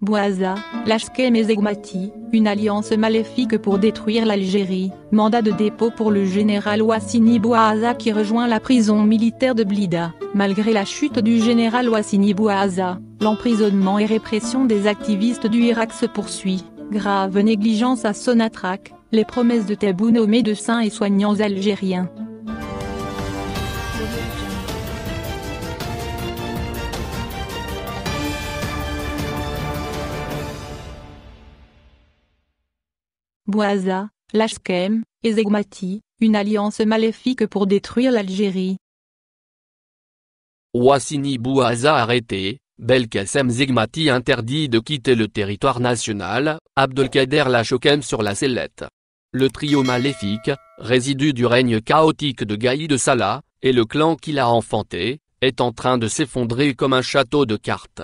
Bouaza, Lashkem et une alliance maléfique pour détruire l'Algérie, mandat de dépôt pour le général Wassini Bouaza qui rejoint la prison militaire de Blida. Malgré la chute du général Wassini Bouaza, l'emprisonnement et répression des activistes du Irak se poursuit. Grave négligence à Sonatrach, les promesses de Tebboune aux médecins et soignants algériens, Bouaza, Lashkem, et Zegmati, une alliance maléfique pour détruire l'Algérie. Ouassini Bouaza arrêté, Belkacem Zegmati interdit de quitter le territoire national, Abdelkader Lashkem sur la sellette. Le trio maléfique, résidu du règne chaotique de Gaïd de Salah, et le clan qu'il a enfanté, est en train de s'effondrer comme un château de cartes.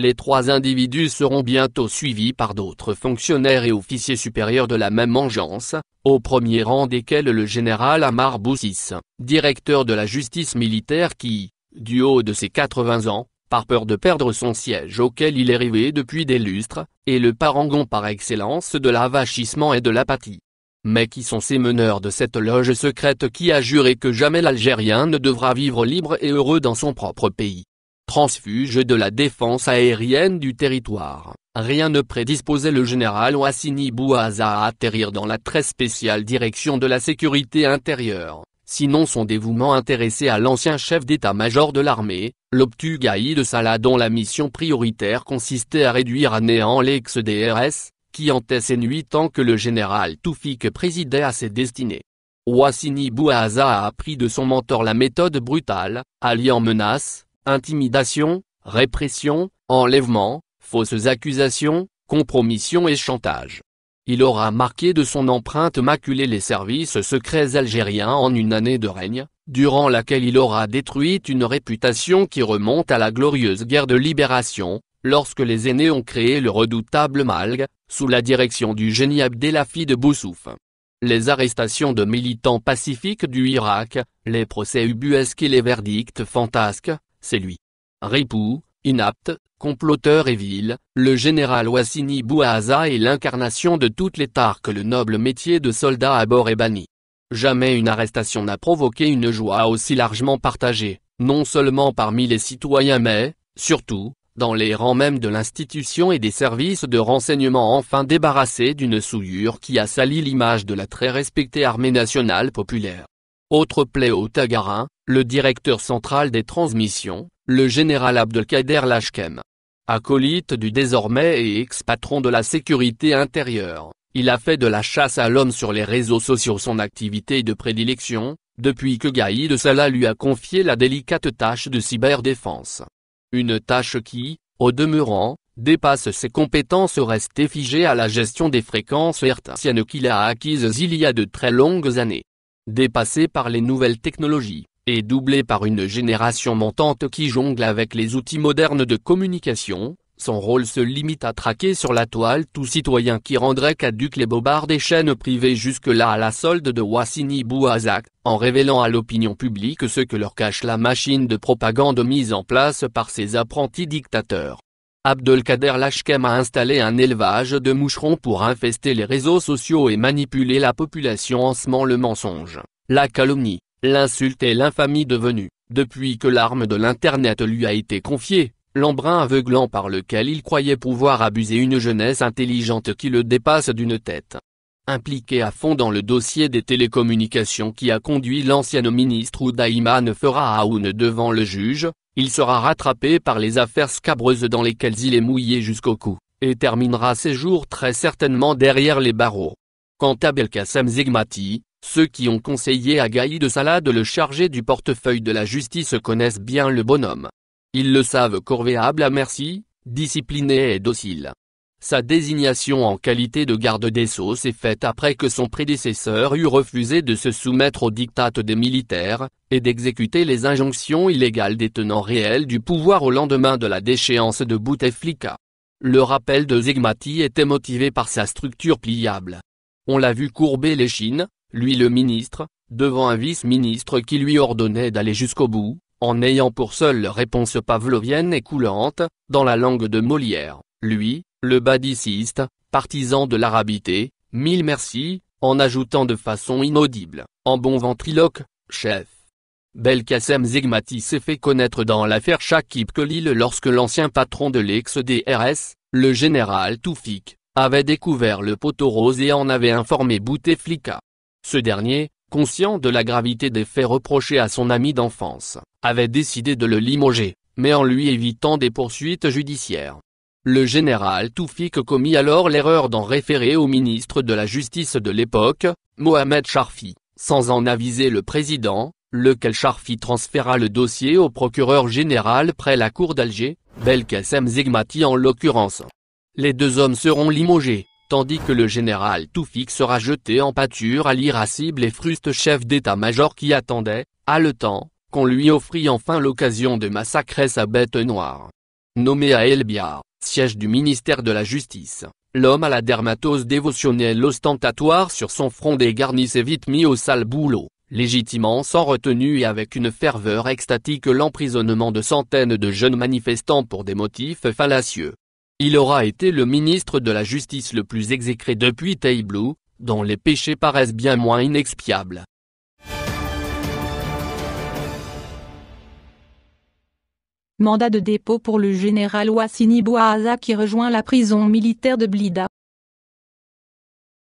Les trois individus seront bientôt suivis par d'autres fonctionnaires et officiers supérieurs de la même engeance, au premier rang desquels le général Amar Boussis, directeur de la justice militaire qui, du haut de ses 80 ans, par peur de perdre son siège auquel il est rêvé depuis des lustres, est le parangon par excellence de l'avachissement et de l'apathie. Mais qui sont ces meneurs de cette loge secrète qui a juré que jamais l'Algérien ne devra vivre libre et heureux dans son propre pays transfuge de la défense aérienne du territoire. Rien ne prédisposait le général Wassini Bouaza à atterrir dans la très spéciale direction de la sécurité intérieure, sinon son dévouement intéressé à l'ancien chef d'état-major de l'armée, l'obtus de Salah dont la mission prioritaire consistait à réduire à néant l'ex-DRS, qui hantait ses nuits tant que le général Toufik présidait à ses destinées. Ouassini Bouaza a appris de son mentor la méthode brutale, en menace intimidation, répression, enlèvement, fausses accusations, compromission et chantage. Il aura marqué de son empreinte maculée les services secrets algériens en une année de règne, durant laquelle il aura détruit une réputation qui remonte à la glorieuse guerre de libération, lorsque les aînés ont créé le redoutable Malgue, sous la direction du génie Abdelafi de Boussouf. Les arrestations de militants pacifiques du Irak, les procès ubuesques et les verdicts fantasques, c'est lui. Ripou, inapte, comploteur et vil, le général Wassini Bouaza est l'incarnation de toutes les tares que le noble métier de soldat à bord est banni. Jamais une arrestation n'a provoqué une joie aussi largement partagée, non seulement parmi les citoyens mais, surtout, dans les rangs même de l'institution et des services de renseignement enfin débarrassés d'une souillure qui a sali l'image de la très respectée armée nationale populaire. Autre plaie au Tagarin, le directeur central des transmissions, le général Abdelkader Lachkem, Acolyte du désormais et ex-patron de la sécurité intérieure, il a fait de la chasse à l'homme sur les réseaux sociaux son activité de prédilection, depuis que Gaïd Salah lui a confié la délicate tâche de cyberdéfense. Une tâche qui, au demeurant, dépasse ses compétences restées figées à la gestion des fréquences hertziennes qu'il a acquises il y a de très longues années dépassé par les nouvelles technologies, et doublé par une génération montante qui jongle avec les outils modernes de communication, son rôle se limite à traquer sur la toile tout citoyen qui rendrait caduque les bobards des chaînes privées jusque-là à la solde de Wassini Bouazak, en révélant à l'opinion publique ce que leur cache la machine de propagande mise en place par ses apprentis dictateurs. Abdelkader Lachkem a installé un élevage de moucherons pour infester les réseaux sociaux et manipuler la population en semant le mensonge, la calomnie, l'insulte et l'infamie devenue, depuis que l'arme de l'Internet lui a été confiée, l'embrun aveuglant par lequel il croyait pouvoir abuser une jeunesse intelligente qui le dépasse d'une tête impliqué à fond dans le dossier des télécommunications qui a conduit l'ancien ministre ne fera Aoun devant le juge, il sera rattrapé par les affaires scabreuses dans lesquelles il est mouillé jusqu'au cou, et terminera ses jours très certainement derrière les barreaux. Quant à Belkacem Zegmati, ceux qui ont conseillé à Gaï de Salah de le charger du portefeuille de la justice connaissent bien le bonhomme. Ils le savent corvéable à merci, discipliné et docile. Sa désignation en qualité de garde des Sceaux s'est faite après que son prédécesseur eut refusé de se soumettre aux dictates des militaires, et d'exécuter les injonctions illégales des tenants réels du pouvoir au lendemain de la déchéance de Bouteflika. Le rappel de Zygmati était motivé par sa structure pliable. On l'a vu courber les chines, lui le ministre, devant un vice-ministre qui lui ordonnait d'aller jusqu'au bout, en ayant pour seule réponse pavlovienne et coulante, dans la langue de Molière, lui, le badiciste, partisan de l'arabité, mille merci, en ajoutant de façon inaudible, en bon ventriloque, chef. Belkacem Zegmati s'est fait connaître dans l'affaire Shakib Khalil lorsque l'ancien patron de l'ex-DRS, le général Toufik, avait découvert le poteau rose et en avait informé Bouteflika. Ce dernier, conscient de la gravité des faits reprochés à son ami d'enfance, avait décidé de le limoger, mais en lui évitant des poursuites judiciaires. Le général Toufik commit alors l'erreur d'en référer au ministre de la Justice de l'époque, Mohamed Charfi, sans en aviser le président, lequel Charfi transféra le dossier au procureur général près la cour d'Alger, Belkacem Zegmati en l'occurrence. Les deux hommes seront limogés, tandis que le général Toufik sera jeté en pâture à l'irascible et fruste chef d'état-major qui attendait, haletant, qu'on lui offrit enfin l'occasion de massacrer sa bête noire. Nommé à Elbiar, siège du ministère de la Justice, l'homme à la dermatose dévotionnelle ostentatoire sur son front dégarni s'est vite mis au sale boulot, légitimant sans retenue et avec une ferveur extatique l'emprisonnement de centaines de jeunes manifestants pour des motifs fallacieux. Il aura été le ministre de la Justice le plus exécré depuis Taïblou, dont les péchés paraissent bien moins inexpiables. Mandat de dépôt pour le général Wassini Bouaza qui rejoint la prison militaire de Blida.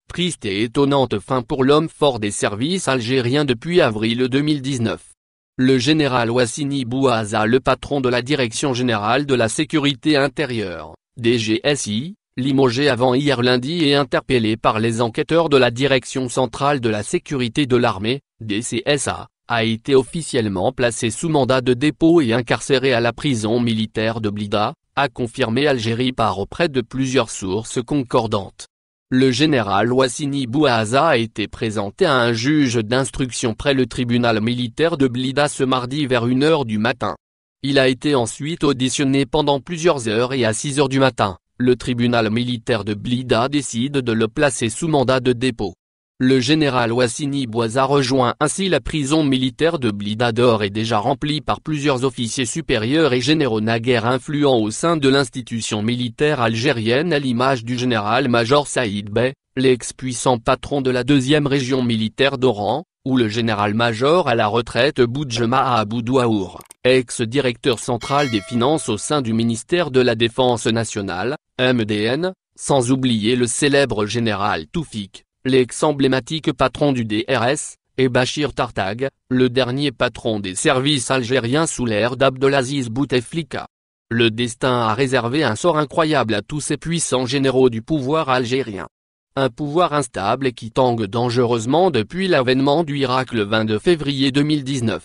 Triste et étonnante fin pour l'homme fort des services algériens depuis avril 2019. Le général Wassini Bouaza le patron de la Direction Générale de la Sécurité Intérieure, DGSI, limogé avant hier lundi et interpellé par les enquêteurs de la Direction Centrale de la Sécurité de l'Armée, DCSA, a été officiellement placé sous mandat de dépôt et incarcéré à la prison militaire de Blida, a confirmé Algérie par auprès de plusieurs sources concordantes. Le général Ouassini Bouhaza a été présenté à un juge d'instruction près le tribunal militaire de Blida ce mardi vers 1h du matin. Il a été ensuite auditionné pendant plusieurs heures et à 6h du matin, le tribunal militaire de Blida décide de le placer sous mandat de dépôt. Le général Wassini Boisa rejoint ainsi la prison militaire de Blidador et déjà remplie par plusieurs officiers supérieurs et généraux naguère influents au sein de l'institution militaire algérienne à l'image du général-major Saïd Bey, l'ex-puissant patron de la deuxième région militaire d'Oran, ou le général-major à la retraite Boudjema Aboudouaour, ex-directeur central des finances au sein du ministère de la Défense nationale, MDN, sans oublier le célèbre général Toufik l'ex-emblématique patron du DRS, et Bachir Tartag, le dernier patron des services algériens sous l'ère d'Abdelaziz Bouteflika. Le destin a réservé un sort incroyable à tous ces puissants généraux du pouvoir algérien. Un pouvoir instable qui tangue dangereusement depuis l'avènement du Irak le 22 février 2019.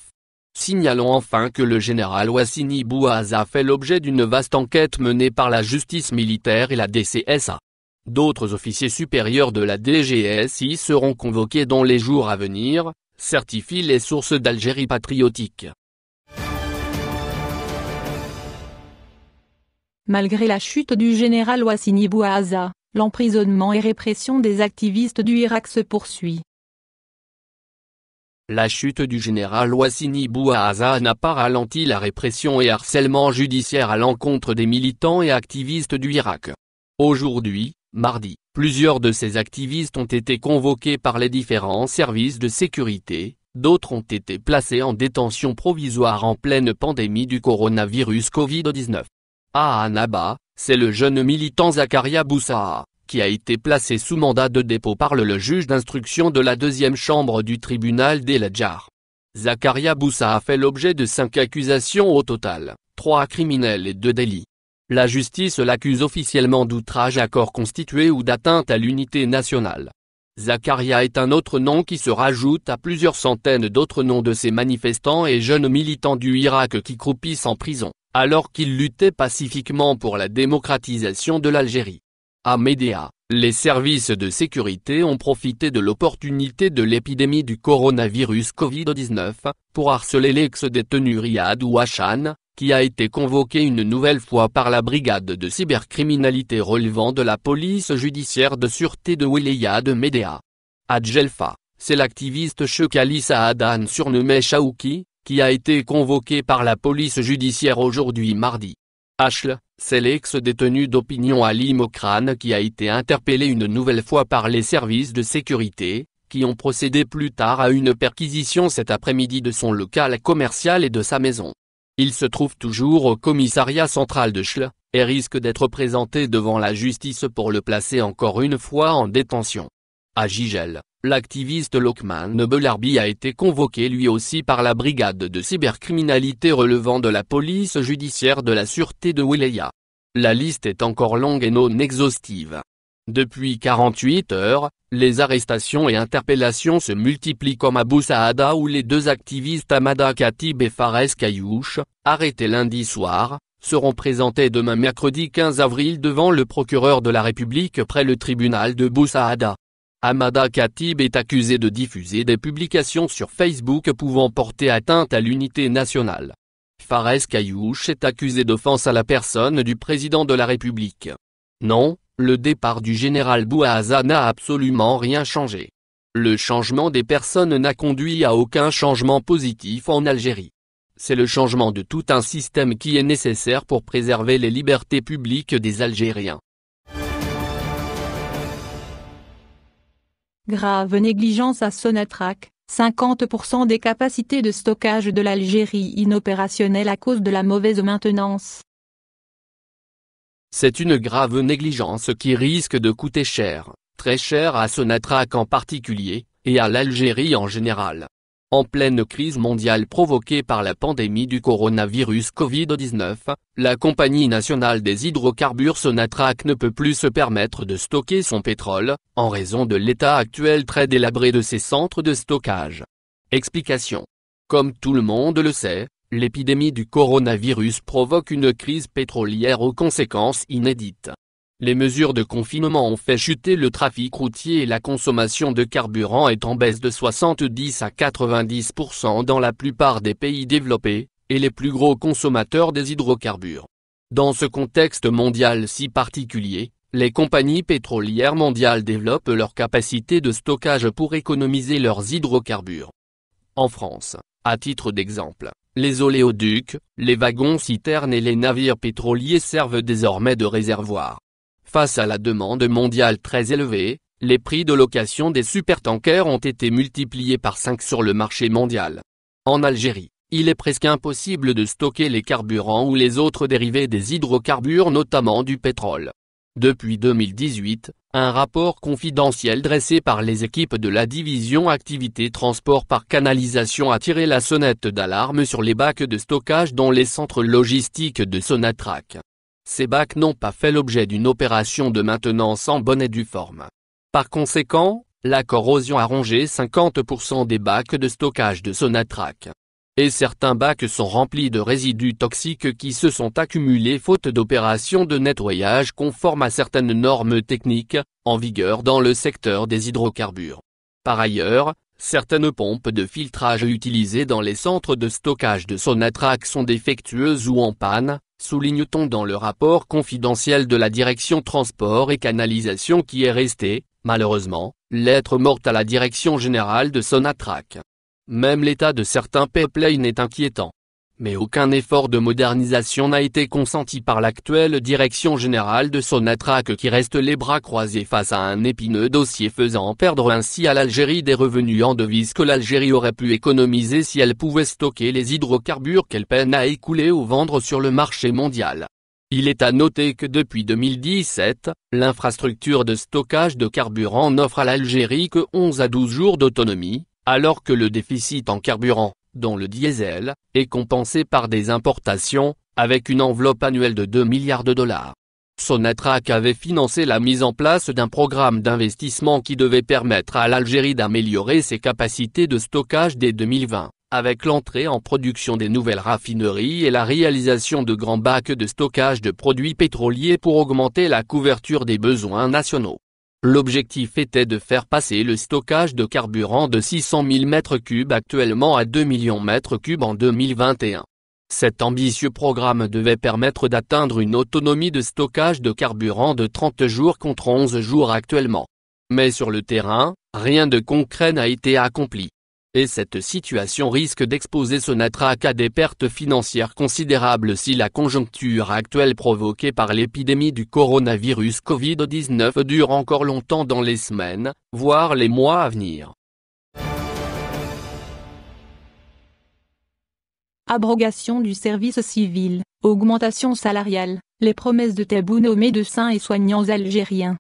Signalons enfin que le général Wassini Bouaz a fait l'objet d'une vaste enquête menée par la justice militaire et la DCSA. D'autres officiers supérieurs de la DGSI seront convoqués dans les jours à venir, certifient les sources d'Algérie patriotique. Malgré la chute du général Wassini Bouaza, l'emprisonnement et répression des activistes du Irak se poursuit. La chute du général Wassini Bouaza n'a pas ralenti la répression et harcèlement judiciaire à l'encontre des militants et activistes du Irak. Aujourd'hui, Mardi, plusieurs de ces activistes ont été convoqués par les différents services de sécurité, d'autres ont été placés en détention provisoire en pleine pandémie du coronavirus Covid-19. À Annaba, c'est le jeune militant Zakaria boussa qui a été placé sous mandat de dépôt par le, juge d'instruction de la deuxième chambre du tribunal d'Eladjar. Zakaria Boussa a fait l'objet de cinq accusations au total, trois criminels et deux délits la justice l'accuse officiellement d'outrage à corps constitué ou d'atteinte à l'unité nationale. Zakaria est un autre nom qui se rajoute à plusieurs centaines d'autres noms de ces manifestants et jeunes militants du Irak qui croupissent en prison, alors qu'ils luttaient pacifiquement pour la démocratisation de l'Algérie. À Médéa, les services de sécurité ont profité de l'opportunité de l'épidémie du coronavirus Covid-19, pour harceler l'ex-détenu Riyad Hachan, qui a été convoqué une nouvelle fois par la brigade de cybercriminalité relevant de la police judiciaire de sûreté de Wilaya de Médéa. Adjelfa, c'est l'activiste Chekali Saadan surnommé Shaouki, qui a été convoqué par la police judiciaire aujourd'hui mardi. Ashl, c'est l'ex-détenu d'opinion Ali Mokran qui a été interpellé une nouvelle fois par les services de sécurité, qui ont procédé plus tard à une perquisition cet après-midi de son local commercial et de sa maison. Il se trouve toujours au commissariat central de Schle, et risque d'être présenté devant la justice pour le placer encore une fois en détention. À Gigel, l'activiste Lokman Nebelarbi a été convoqué lui aussi par la brigade de cybercriminalité relevant de la police judiciaire de la sûreté de Wilaya. La liste est encore longue et non exhaustive. Depuis 48 heures, les arrestations et interpellations se multiplient comme à Boussaada où les deux activistes Amada Khatib et Fares Kayouch, arrêtés lundi soir, seront présentés demain mercredi 15 avril devant le procureur de la République près le tribunal de Boussaada. Amada Khatib est accusé de diffuser des publications sur Facebook pouvant porter atteinte à l'unité nationale. Fares Kayouch est accusé d'offense à la personne du président de la République. Non, le départ du général Bouaza n'a absolument rien changé. Le changement des personnes n'a conduit à aucun changement positif en Algérie. C'est le changement de tout un système qui est nécessaire pour préserver les libertés publiques des Algériens. Grave négligence à Sonatrach, 50% des capacités de stockage de l'Algérie inopérationnelles à cause de la mauvaise maintenance. C'est une grave négligence qui risque de coûter cher, très cher à Sonatrach en particulier, et à l'Algérie en général. En pleine crise mondiale provoquée par la pandémie du coronavirus Covid-19, la compagnie nationale des hydrocarbures Sonatrach ne peut plus se permettre de stocker son pétrole, en raison de l'état actuel très délabré de ses centres de stockage. Explication. Comme tout le monde le sait, L'épidémie du coronavirus provoque une crise pétrolière aux conséquences inédites. Les mesures de confinement ont fait chuter le trafic routier et la consommation de carburant est en baisse de 70 à 90% dans la plupart des pays développés, et les plus gros consommateurs des hydrocarbures. Dans ce contexte mondial si particulier, les compagnies pétrolières mondiales développent leurs capacité de stockage pour économiser leurs hydrocarbures. En France, à titre d'exemple, les oléoducs, les wagons-citernes et les navires pétroliers servent désormais de réservoirs. Face à la demande mondiale très élevée, les prix de location des supertankers ont été multipliés par 5 sur le marché mondial. En Algérie, il est presque impossible de stocker les carburants ou les autres dérivés des hydrocarbures notamment du pétrole. Depuis 2018, un rapport confidentiel dressé par les équipes de la division activité transport par canalisation a tiré la sonnette d'alarme sur les bacs de stockage dans les centres logistiques de Sonatrach. Ces bacs n'ont pas fait l'objet d'une opération de maintenance en bonne et due forme. Par conséquent, la corrosion a rongé 50% des bacs de stockage de Sonatrach et certains bacs sont remplis de résidus toxiques qui se sont accumulés faute d'opérations de nettoyage conformes à certaines normes techniques, en vigueur dans le secteur des hydrocarbures. Par ailleurs, certaines pompes de filtrage utilisées dans les centres de stockage de Sonatrach sont défectueuses ou en panne, souligne-t-on dans le rapport confidentiel de la direction transport et canalisation qui est resté, malheureusement, lettre morte à la direction générale de Sonatrach. Même l'état de certains pipelines est inquiétant. Mais aucun effort de modernisation n'a été consenti par l'actuelle direction générale de Sonatrach qui reste les bras croisés face à un épineux dossier faisant perdre ainsi à l'Algérie des revenus en devises que l'Algérie aurait pu économiser si elle pouvait stocker les hydrocarbures qu'elle peine à écouler ou vendre sur le marché mondial. Il est à noter que depuis 2017, l'infrastructure de stockage de carburant n'offre à l'Algérie que 11 à 12 jours d'autonomie, alors que le déficit en carburant, dont le diesel, est compensé par des importations, avec une enveloppe annuelle de 2 milliards de dollars. Sonatrach avait financé la mise en place d'un programme d'investissement qui devait permettre à l'Algérie d'améliorer ses capacités de stockage dès 2020, avec l'entrée en production des nouvelles raffineries et la réalisation de grands bacs de stockage de produits pétroliers pour augmenter la couverture des besoins nationaux. L'objectif était de faire passer le stockage de carburant de 600 000 m3 actuellement à 2 millions m3 en 2021. Cet ambitieux programme devait permettre d'atteindre une autonomie de stockage de carburant de 30 jours contre 11 jours actuellement. Mais sur le terrain, rien de concret n'a été accompli et cette situation risque d'exposer Sonatrach à des pertes financières considérables si la conjoncture actuelle provoquée par l'épidémie du coronavirus Covid-19 dure encore longtemps dans les semaines, voire les mois à venir. Abrogation du service civil, augmentation salariale, les promesses de tabou aux médecins et soignants algériens,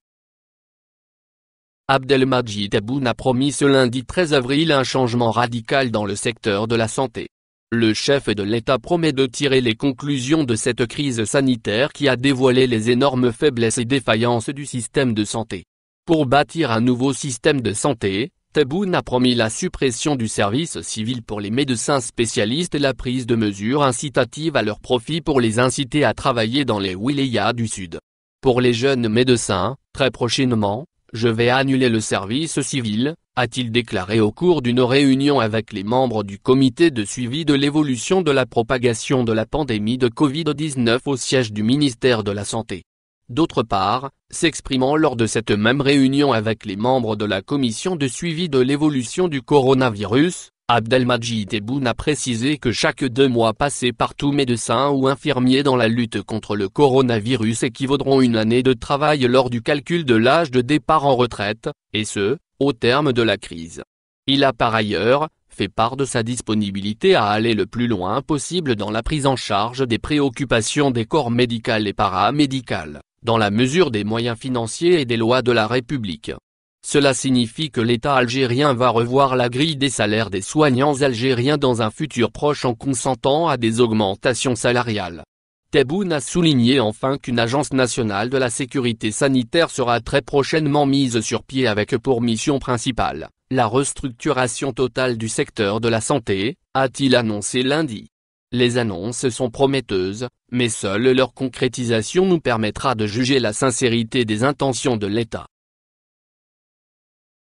Abdelmajid Tebboune a promis ce lundi 13 avril un changement radical dans le secteur de la santé. Le chef de l'État promet de tirer les conclusions de cette crise sanitaire qui a dévoilé les énormes faiblesses et défaillances du système de santé. Pour bâtir un nouveau système de santé, Tebboune a promis la suppression du service civil pour les médecins spécialistes et la prise de mesures incitatives à leur profit pour les inciter à travailler dans les wilayas du Sud. Pour les jeunes médecins, très prochainement, je vais annuler le service civil, a-t-il déclaré au cours d'une réunion avec les membres du comité de suivi de l'évolution de la propagation de la pandémie de Covid-19 au siège du ministère de la Santé. D'autre part, s'exprimant lors de cette même réunion avec les membres de la commission de suivi de l'évolution du coronavirus, Abdelmajid Tebboune a précisé que chaque deux mois passés par tout médecin ou infirmier dans la lutte contre le coronavirus équivaudront une année de travail lors du calcul de l'âge de départ en retraite, et ce, au terme de la crise. Il a par ailleurs, fait part de sa disponibilité à aller le plus loin possible dans la prise en charge des préoccupations des corps médical et paramédicaux, dans la mesure des moyens financiers et des lois de la République. Cela signifie que l'État algérien va revoir la grille des salaires des soignants algériens dans un futur proche en consentant à des augmentations salariales. Tebboune a souligné enfin qu'une agence nationale de la sécurité sanitaire sera très prochainement mise sur pied avec pour mission principale, la restructuration totale du secteur de la santé, a-t-il annoncé lundi. Les annonces sont prometteuses, mais seule leur concrétisation nous permettra de juger la sincérité des intentions de l'État.